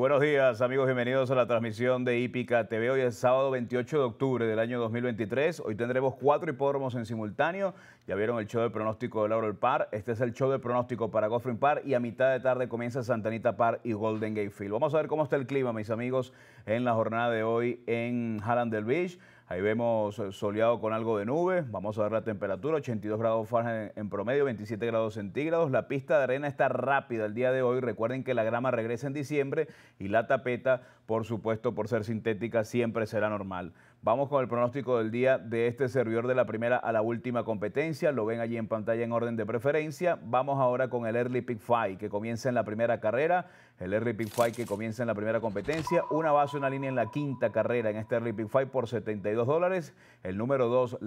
buenos días, amigos. Bienvenidos a la transmisión de Hípica TV. Hoy es sábado 28 de octubre del año 2023. Hoy tendremos cuatro hipódromos en simultáneo. Ya vieron el show de pronóstico de Laurel Par. Este es el show de pronóstico para Goffrey Park. Y a mitad de tarde comienza Santanita Park y Golden Gate Field. Vamos a ver cómo está el clima, mis amigos, en la jornada de hoy en del Beach. Ahí vemos soleado con algo de nube. Vamos a ver la temperatura, 82 grados Fahrenheit en promedio, 27 grados centígrados. La pista de arena está rápida el día de hoy. Recuerden que la grama regresa en diciembre y la tapeta por supuesto, por ser sintética, siempre será normal. Vamos con el pronóstico del día de este servidor de la primera a la última competencia. Lo ven allí en pantalla en orden de preferencia. Vamos ahora con el Early Pick Five, que comienza en la primera carrera. El Early Pick Five que comienza en la primera competencia. Una base, una línea en la quinta carrera en este Early Pick Five por 72 dólares. El número 2,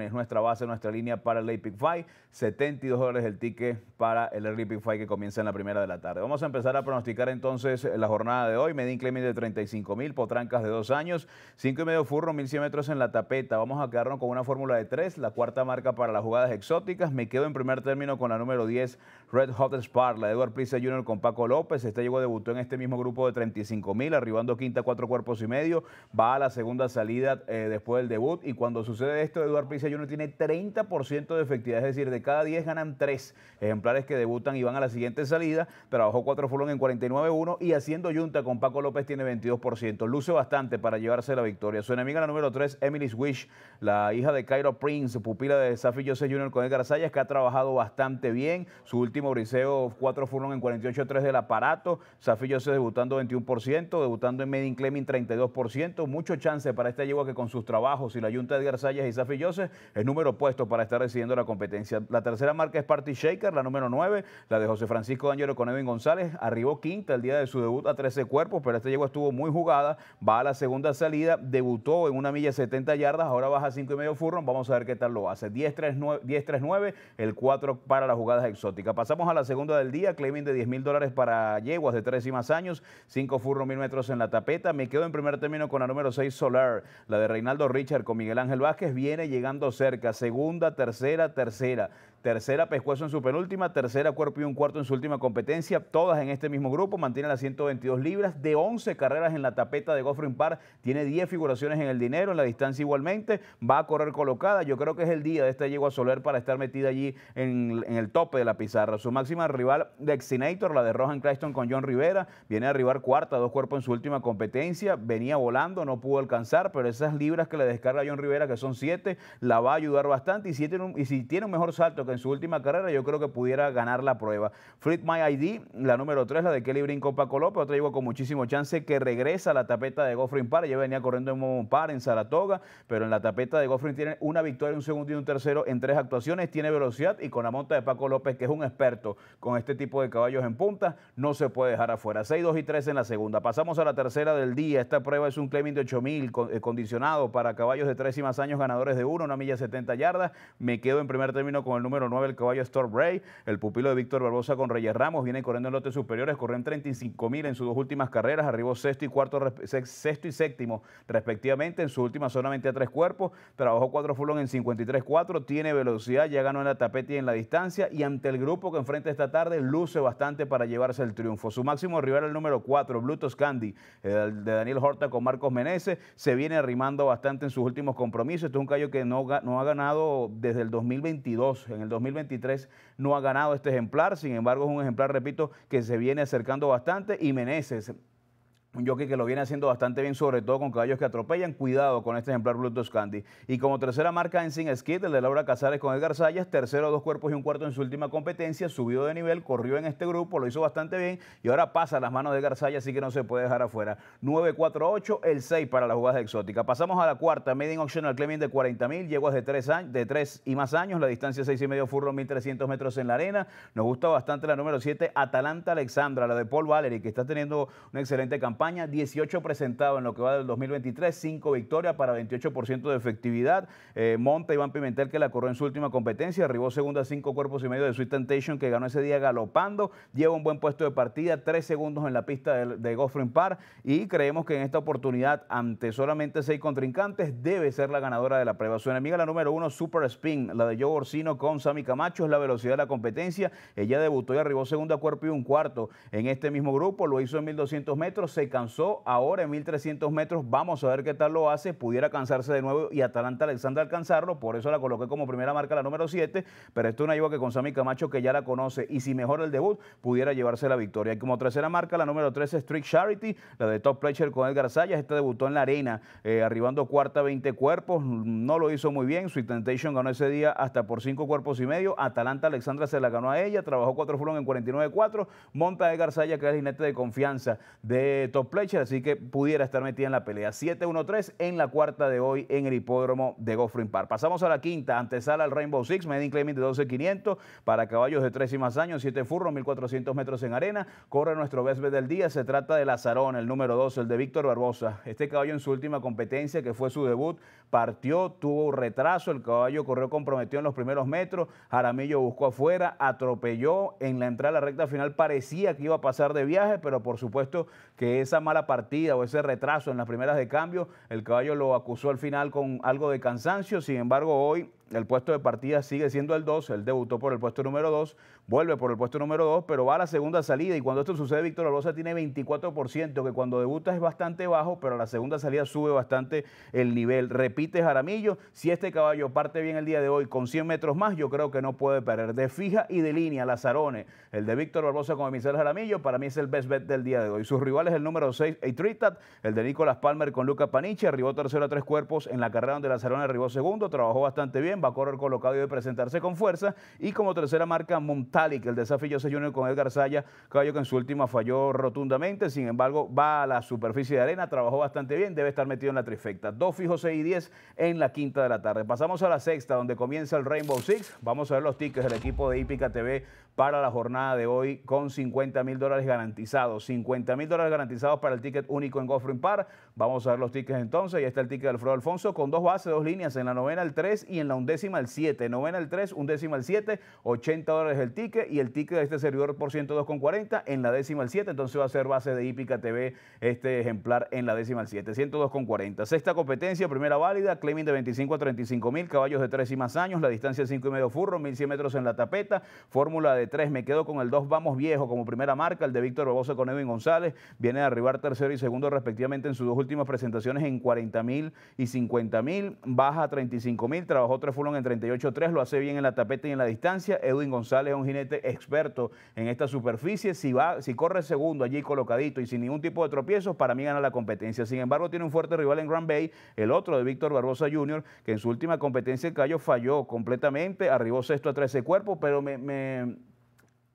es nuestra base, nuestra línea para el Early Pick Five. 72 dólares el ticket para el Early Pick Five que comienza en la primera de la tarde. Vamos a empezar a pronosticar entonces la jornada de hoy. Medín Clemente 35 mil, Potrancas de dos años, 5 y medio furro, 1100 metros en la tapeta. Vamos a quedarnos con una fórmula de tres, la cuarta marca para las jugadas exóticas. Me quedo en primer término con la número 10, Red Hot Spar, la de Edward Prisa Jr. con Paco López. Este llegó debutó en este mismo grupo de 35 mil, arribando quinta, cuatro cuerpos y medio. Va a la segunda salida eh, después del debut. Y cuando sucede esto, Edward Prisa Jr. tiene 30% de efectividad, es decir, de cada 10 ganan 3 ejemplares que debutan y van a la siguiente salida. Trabajó cuatro furro en 49-1 y haciendo yunta con Paco López tiene 22%. Luce bastante para llevarse la victoria. Su enemiga, la número 3, Emily Wish, la hija de Cairo Prince, pupila de Safi Jose Jr. con Edgar Sayas, que ha trabajado bastante bien. Su último briseo, 4 furlong en 48-3 del aparato. Safi Joseph debutando 21%, debutando en Medin Clemen 32%. Mucho chance para esta yegua que con sus trabajos y la Junta de Edgar Sayas y Safi Jose es número puesto para estar recibiendo la competencia. La tercera marca es Party Shaker, la número 9, la de José Francisco Daniel con Edwin González. Arribó quinta el día de su debut a 13 cuerpos, pero este llegó estuvo muy jugada, va a la segunda salida, debutó en una milla 70 yardas, ahora baja 5 y medio furron, vamos a ver qué tal lo hace. 10-3-9, el 4 para las jugadas exóticas. Pasamos a la segunda del día, claiming de 10 mil dólares para yeguas de 3 y más años, 5 furros, mil metros en la tapeta. Me quedo en primer término con la número 6 Solar, la de Reinaldo Richard con Miguel Ángel Vázquez, viene llegando cerca, segunda, tercera, tercera tercera Pescuezo en su penúltima, tercera Cuerpo y un cuarto en su última competencia, todas en este mismo grupo, mantiene las 122 libras, de 11 carreras en la tapeta de Goffrey Impar, tiene 10 figuraciones en el dinero, en la distancia igualmente, va a correr colocada, yo creo que es el día de esta a Soler para estar metida allí en, el tope de la pizarra. Su máxima rival de Exinator, la de Rohan Claston con John Rivera, viene a arribar cuarta, dos cuerpos en su última competencia, venía volando, no pudo alcanzar, pero esas libras que le descarga John Rivera, que son 7, la va a ayudar bastante y si tiene un, y si tiene un mejor salto que en su última carrera yo creo que pudiera ganar la prueba. Fleet My ID, la número 3, la de Kelly Brinco Paco López, otra llegó con muchísimo chance que regresa a la tapeta de Goffrin Par. ya venía corriendo en Par, en Saratoga, pero en la tapeta de Goffrin tiene una victoria, un segundo y un tercero en tres actuaciones, tiene velocidad y con la monta de Paco López, que es un experto con este tipo de caballos en punta, no se puede dejar afuera. 6, 2 y 3 en la segunda. Pasamos a la tercera del día. Esta prueba es un claiming de 8000 eh, condicionado para caballos de tres y más años ganadores de uno, una milla 70 yardas. Me quedo en primer término con el número 9, el caballo Ray, El pupilo de Víctor Barbosa con Reyes Ramos viene corriendo en lotes superiores, corrió en 35 mil en sus dos últimas carreras, arribó sexto y cuarto, sexto y séptimo respectivamente. En su última solamente a tres cuerpos, trabajó cuatro fulón en 53-4, tiene velocidad, ya ganó en la tapete y en la distancia. Y ante el grupo que enfrenta esta tarde, luce bastante para llevarse el triunfo. Su máximo rival, el número 4, Blutos Candy, de Daniel Horta con Marcos Meneses, se viene arrimando bastante en sus últimos compromisos. esto es un callo que no, no ha ganado desde el 2022 en el 2023 no ha ganado este ejemplar. Sin embargo, es un ejemplar, repito, que se viene acercando bastante y Meneses un jockey que lo viene haciendo bastante bien, sobre todo con caballos que atropellan. Cuidado con este ejemplar Bluetooth Candy. Y como tercera marca en Sin Skid, el de Laura Casares con Edgar Sayas, tercero, dos cuerpos y un cuarto en su última competencia, subió de nivel, corrió en este grupo, lo hizo bastante bien y ahora pasa a las manos de Edgar así que no se puede dejar afuera. 9-4-8 el 6 para las jugadas exóticas. Pasamos a la cuarta, Made in Clemens de 40.000 mil, yeguas de 3, años, de 3 y más años, la distancia 6 y medio furro, 1300 metros en la arena. Nos gusta bastante la número 7, Atalanta Alexandra, la de Paul Valery, que está teniendo una excelente campaña España 18 presentado en lo que va del 2023, 5 victorias para 28% de efectividad. Eh, Monta Iván Pimentel que la corrió en su última competencia, arribó segunda a 5 cuerpos y medio de Sweet Temptation que ganó ese día galopando, lleva un buen puesto de partida, 3 segundos en la pista de, de Park y creemos que en esta oportunidad ante solamente 6 contrincantes debe ser la ganadora de la prueba. Su enemiga la número 1, Super Spin, la de Joe Orsino con Sami Camacho, es la velocidad de la competencia. Ella debutó y arribó segunda cuerpo y un cuarto en este mismo grupo, lo hizo en 1200 metros, cansó ahora en 1300 metros. Vamos a ver qué tal lo hace. Pudiera cansarse de nuevo y Atalanta Alexandra alcanzarlo. Por eso la coloqué como primera marca, la número 7. Pero esto no una que con Sammy Camacho, que ya la conoce, y si mejora el debut, pudiera llevarse la victoria. Y como tercera marca, la número 13, Street Charity, la de Top Pleasure con Edgar Sayas. Este debutó en la arena, eh, arribando cuarta 20 cuerpos. No lo hizo muy bien. Sweet Temptation ganó ese día hasta por 5 cuerpos y medio. Atalanta Alexandra se la ganó a ella. Trabajó 4 fulón en 49-4. Monta Edgar Sayas, que es el jinete de confianza de Top Pletcher, así que pudiera estar metida en la pelea. 7-1-3 en la cuarta de hoy en el hipódromo de Goffrin Park. Pasamos a la quinta, antesala al Rainbow Six, Medin Claiming de 12.500 para caballos de 3 y más años, 7 furros, 1.400 metros en arena. Corre nuestro best del día, se trata de Lazarón, el número 2, el de Víctor Barbosa. Este caballo en su última competencia, que fue su debut, partió, tuvo retraso, el caballo corrió comprometido en los primeros metros, Jaramillo buscó afuera, atropelló en la entrada a la recta final, parecía que iba a pasar de viaje, pero por supuesto que esa mala partida o ese retraso en las primeras de cambio, el caballo lo acusó al final con algo de cansancio, sin embargo hoy el puesto de partida sigue siendo el 2, él debutó por el puesto número 2, vuelve por el puesto número 2, pero va a la segunda salida y cuando esto sucede, Víctor Orlosa tiene 24%, que cuando debuta es bastante bajo, pero a la segunda salida sube bastante el nivel. Repite Jaramillo, si este caballo parte bien el día de hoy con 100 metros más, yo creo que no puede perder. De fija y de línea, Lazarone, el de Víctor Barbosa con Emicel Jaramillo, para mí es el best bet del día de hoy. Sus rivales el número 6, Eitritat, el de Nicolás Palmer con Luca Paniche, arribó tercero a tres cuerpos en la carrera donde Lazarone arribó segundo, trabajó bastante bien, va a correr colocado y debe presentarse con fuerza. Y como tercera marca, Montalic el desafío se Junior con Edgar Saya, caballo que en su última falló rotundamente, sin embargo va a la superficie de arena, trabajó bastante bien, debe estar metido en la trifecta. Dos fijos 6 y 10 en la quinta de la tarde. Pasamos a la sexta, donde comienza el Rainbow Six. Vamos a ver los tickets del equipo de Hípica TV para la jornada de hoy con 50 mil dólares garantizados. 50 mil dólares garantizados para el ticket único en Golf Impar Vamos a ver los tickets entonces. y está el ticket de Alfredo Alfonso con dos bases, dos líneas, en la novena al 3 y en la undécima al 7. Novena al 3, undécima al 7, 80 dólares el ticket y el ticket de este servidor por 102,40 en la décima al 7. Entonces va a ser base de Hípica TV este ejemplar en la décima al 7. 102,40. Sexta competencia, primera válida, claiming de 25 a 35 mil, caballos de 3 y más años, la distancia de 5 y medio furro, 1100 metros en la tapeta, fórmula de 3. Me quedo con el 2 Vamos Viejo como primera marca. El de Víctor Barbosa con Edwin González. Viene a arribar tercero y segundo respectivamente en sus dos últimas presentaciones en 40 mil y 50 mil. Baja a 35 mil. Trabajó tres fueron en 38.3 Lo hace bien en la tapeta y en la distancia. Edwin González es un jinete experto en esta superficie. Si, va, si corre segundo allí colocadito y sin ningún tipo de tropiezos, para mí gana la competencia. Sin embargo, tiene un fuerte rival en Grand Bay, el otro de Víctor Barbosa Jr., que en su última competencia en Cayo falló completamente, arribó sexto a 13 cuerpos, pero me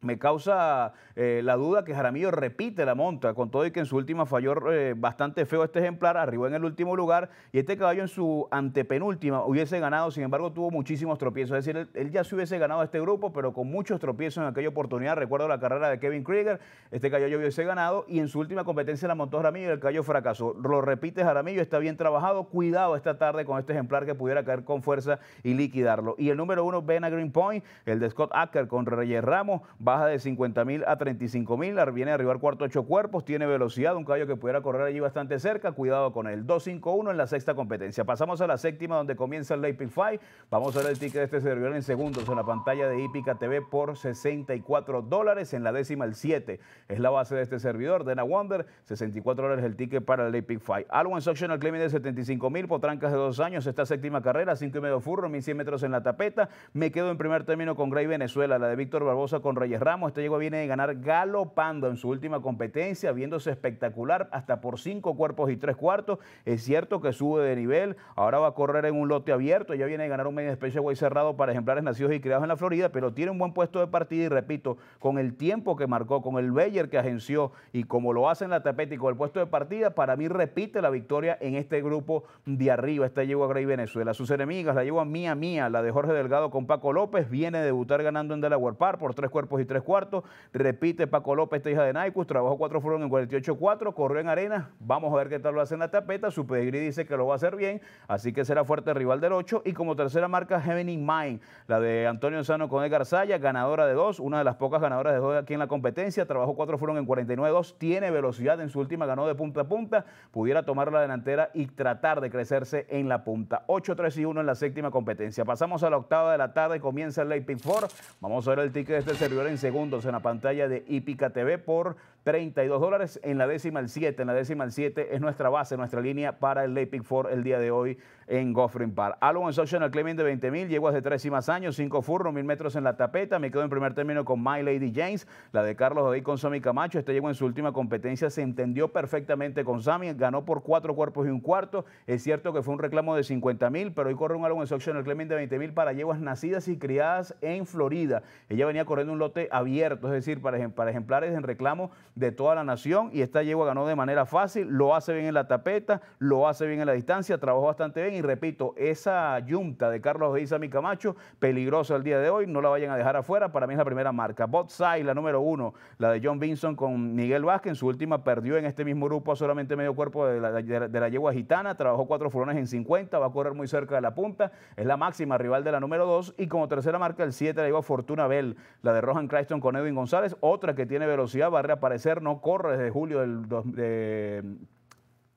me causa eh, la duda que Jaramillo repite la monta, con todo y que en su última falló eh, bastante feo este ejemplar, arribó en el último lugar y este caballo en su antepenúltima hubiese ganado, sin embargo tuvo muchísimos tropiezos, es decir, él, ya se hubiese ganado este grupo, pero con muchos tropiezos en aquella oportunidad, recuerdo la carrera de Kevin Krieger, este caballo hubiese ganado y en su última competencia la montó Jaramillo y el caballo fracasó. Lo repite Jaramillo, está bien trabajado, cuidado esta tarde con este ejemplar que pudiera caer con fuerza y liquidarlo. Y el número uno, Green Point, el de Scott Acker con Reyes Ramos, baja de 50 mil a 35 mil, viene a arribar cuarto ocho cuerpos, tiene velocidad, un caballo que pudiera correr allí bastante cerca, cuidado con él. 251 en la sexta competencia. Pasamos a la séptima donde comienza el Leipzig Five. Vamos a ver el ticket de este servidor en segundos en la pantalla de Hípica TV por 64 dólares, en la décima el 7 es la base de este servidor, Dena Wonder, 64 dólares el ticket para el Leipzig Five. Alwan Suction al de 75 mil, Potrancas de dos años, esta séptima carrera, 5 y medio furro, 1100 metros en la tapeta, me quedo en primer término con Grey Venezuela, la de Víctor Barbosa con Reyes Ramos, este llegó viene de ganar galopando en su última competencia, viéndose espectacular hasta por cinco cuerpos y tres cuartos. Es cierto que sube de nivel, ahora va a correr en un lote abierto, ya viene de ganar un medio way cerrado para ejemplares nacidos y criados en la Florida, pero tiene un buen puesto de partida y repito, con el tiempo que marcó, con el Bayer que agenció y como lo hace en la tapete y con el puesto de partida, para mí repite la victoria en este grupo de arriba. Esta llegó Grey Venezuela. Sus enemigas la yegua Mía Mía, la de Jorge Delgado con Paco López, viene a debutar ganando en Delaware Park por tres cuerpos y tres cuartos. Repite Paco López, esta hija de Naikus, trabajó cuatro fueron en 48-4, corrió en arena. Vamos a ver qué tal lo hace en la tapeta. Su pedigrí dice que lo va a hacer bien, así que será fuerte rival del 8. Y como tercera marca, Heaven in Mind, la de Antonio Sano con Edgar Salla, ganadora de dos, una de las pocas ganadoras de dos aquí en la competencia. Trabajó cuatro fueron en 49-2, tiene velocidad en su última, ganó de punta a punta. Pudiera tomar la delantera y tratar de crecerse en la punta. 8-3 y 1 en la séptima competencia. Pasamos a la octava de la tarde, comienza el Late 4. Vamos a ver el ticket de este servidor en segundos en la pantalla de Hípica TV por 32 dólares en la décima al 7. En la décima al 7 es nuestra base, nuestra línea para el Late 4 el día de hoy en Goffrin Park. Algo en al Clemente de 20 mil, yeguas de tres y más años, 5 furros, 1.000 metros en la tapeta. Me quedo en primer término con My Lady James, la de Carlos David con Sammy Camacho. Este llegó en su última competencia, se entendió perfectamente con Sammy, ganó por cuatro cuerpos y un cuarto. Es cierto que fue un reclamo de 50 mil, pero hoy corre un algo en el Clement de 20 mil para yeguas nacidas y criadas en Florida. Ella venía corriendo un lote abierto, es decir, para ejemplares en reclamo de toda la nación y esta yegua ganó de manera fácil, lo hace bien en la tapeta, lo hace bien en la distancia, trabajó bastante bien y repito, esa yunta de Carlos de mi Camacho, peligrosa el día de hoy, no la vayan a dejar afuera, para mí es la primera marca. Botsai, la número uno, la de John Vinson con Miguel Vázquez, en su última perdió en este mismo grupo a solamente medio cuerpo de la, yegua gitana, trabajó cuatro furones en 50, va a correr muy cerca de la punta, es la máxima rival de la número dos y como tercera marca el 7 la yegua Fortuna Bell, la de Rohan Crichton con Edwin González, otra que tiene velocidad, va a reaparecer no corre desde julio del, de,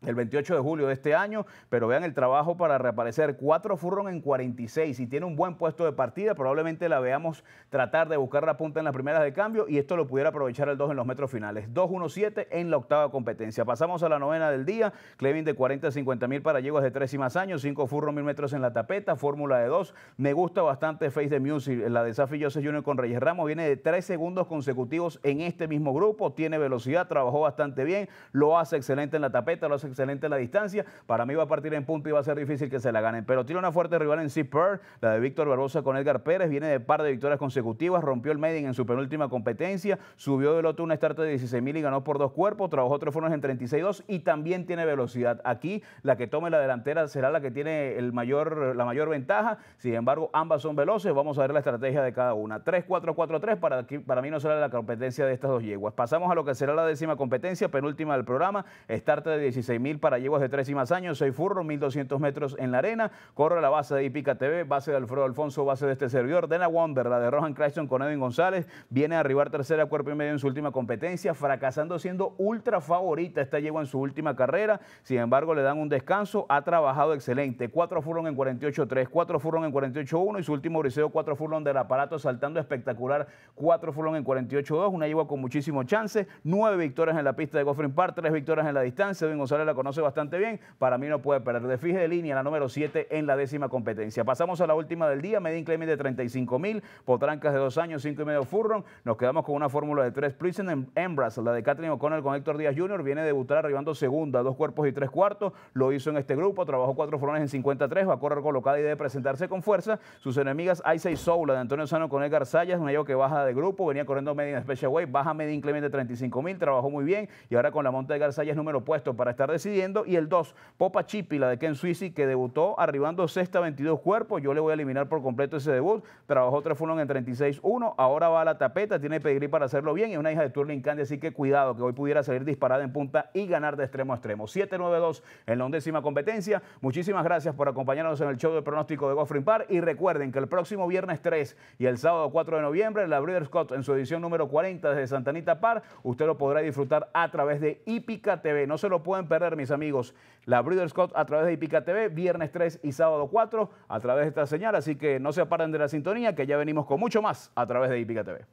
el 28 de julio de este año, pero vean el trabajo para reaparecer. Cuatro Furron en 46 y tiene un buen puesto de partida. Probablemente la veamos tratar de buscar la punta en las primeras de cambio y esto lo pudiera aprovechar el 2 en los metros finales. 2-1-7 en la octava competencia. Pasamos a la novena del día. Clevin de 40 a 50 mil para yeguas de 3 y más años. 5 Furron mil metros en la tapeta. Fórmula de 2. Me gusta bastante Face de Music. La de Safi Joseph Jr. con Reyes Ramos viene de 3 segundos consecutivos en este mismo grupo. Tiene velocidad, trabajó bastante bien. Lo hace excelente en la tapeta, lo hace excelente la distancia. Para mí va a partir en punto y va a ser difícil que se la ganen. Pero tiene una fuerte rival en Zipper, la de Víctor Barbosa con Edgar Pérez. Viene de par de victorias consecutivas, rompió el medin en su penúltima competencia, subió del otro una start de mil y ganó por dos cuerpos, trabajó otros formas en 36.2 y también tiene velocidad. Aquí la que tome la delantera será la que tiene el mayor, la mayor ventaja. Sin embargo, ambas son veloces. Vamos a ver la estrategia de cada una. 3-4-4-3 para, para mí no será la competencia de estas dos yeguas. Pasamos a lo que será la décima competencia, penúltima del programa, start de mil mil para yeguas de tres y más años, seis furros, 1200 metros en la arena. Corre la base de Ipica TV, base de Alfredo Alfonso, base de este servidor. la Wonder, la de Rohan Crichton con Edwin González. Viene a arribar tercera cuerpo y medio en su última competencia, fracasando siendo ultra favorita. Esta yegua en su última carrera. Sin embargo, le dan un descanso. Ha trabajado excelente. Cuatro furlong en 48-3, cuatro furlong en 48-1 y su último briseo, cuatro furlong del aparato, saltando espectacular. Cuatro furlong en 48-2. Una yegua con muchísimo chance. Nueve victorias en la pista de Goffrin Park, tres victorias en la distancia. Edwin González conoce bastante bien, para mí no puede perder. De fije de línea, la número 7 en la décima competencia. Pasamos a la última del día, Medin Clement de 35 mil, Potrancas de dos años, cinco y medio Furron. Nos quedamos con una fórmula de tres, Prison en Embras, la de Catherine O'Connell con Héctor Díaz Jr. Viene a debutar arribando segunda, dos cuerpos y tres cuartos. Lo hizo en este grupo, trabajó cuatro furrones en 53, va a correr colocada y debe presentarse con fuerza. Sus enemigas, Icey y Soul, de Antonio Sano con Edgar garzallas un yo que baja de grupo, venía corriendo Medin Special Way, baja Medin Clement de 35 mil, trabajó muy bien y ahora con la monta de Edgar número puesto para estar de y el 2, Popa Chipi, la de Ken Suisi, que debutó arribando sexta 22 cuerpos. Yo le voy a eliminar por completo ese debut. Trabajó tres Fulon en 36-1. Ahora va a la tapeta, tiene pedigrí para hacerlo bien. Y una hija de turning Candy, así que cuidado, que hoy pudiera salir disparada en punta y ganar de extremo a extremo. 7-9-2 en la undécima competencia. Muchísimas gracias por acompañarnos en el show de pronóstico de Goffring Park Y recuerden que el próximo viernes 3 y el sábado 4 de noviembre, la Breeders' Scott en su edición número 40 desde Santanita Par, usted lo podrá disfrutar a través de Hípica TV. No se lo pueden perder mis amigos, la Breeder Scott a través de Ipica TV, viernes 3 y sábado 4 a través de esta señal. Así que no se aparten de la sintonía, que ya venimos con mucho más a través de Ipica TV.